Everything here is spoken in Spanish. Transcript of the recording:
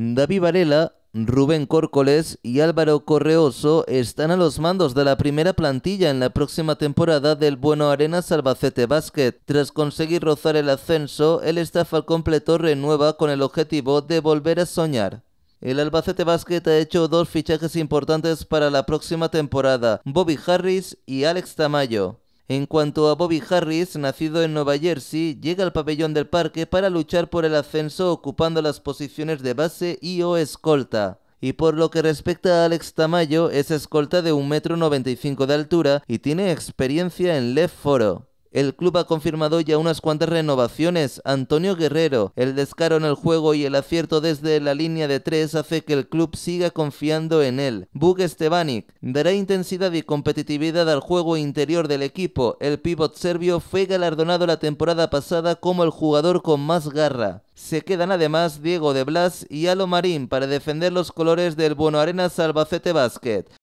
David Varela, Rubén Córcoles y Álvaro Correoso están a los mandos de la primera plantilla en la próxima temporada del Bueno Arenas Albacete Basket. Tras conseguir rozar el ascenso, el staff al completo renueva con el objetivo de volver a soñar. El Albacete Basket ha hecho dos fichajes importantes para la próxima temporada, Bobby Harris y Alex Tamayo. En cuanto a Bobby Harris, nacido en Nueva Jersey, llega al pabellón del parque para luchar por el ascenso ocupando las posiciones de base y o escolta. Y por lo que respecta a Alex Tamayo, es escolta de 1,95m de altura y tiene experiencia en Left Foro. El club ha confirmado ya unas cuantas renovaciones. Antonio Guerrero, el descaro en el juego y el acierto desde la línea de tres hace que el club siga confiando en él. Bug Stevanic dará intensidad y competitividad al juego interior del equipo. El pívot serbio fue galardonado la temporada pasada como el jugador con más garra. Se quedan además Diego de Blas y Alo Marín para defender los colores del Bono Arenas Albacete Basket.